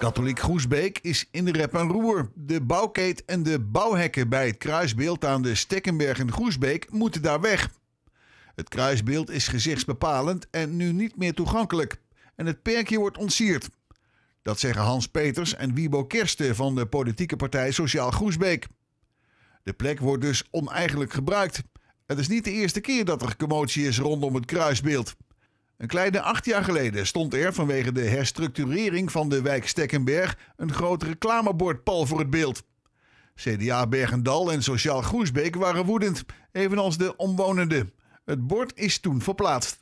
Katholiek Groesbeek is in de rep en roer. De bouwkeet en de bouwhekken bij het kruisbeeld aan de Stekkenberg in Groesbeek moeten daar weg. Het kruisbeeld is gezichtsbepalend en nu niet meer toegankelijk. En het perkje wordt ontsierd. Dat zeggen Hans Peters en Wiebo Kersten van de politieke partij Sociaal Groesbeek. De plek wordt dus oneigenlijk gebruikt. Het is niet de eerste keer dat er commotie is rondom het kruisbeeld. Een kleine acht jaar geleden stond er vanwege de herstructurering van de wijk Stekkenberg een groot reclamebord pal voor het beeld. CDA Bergendal en Sociaal Groesbeek waren woedend, evenals de omwonenden. Het bord is toen verplaatst.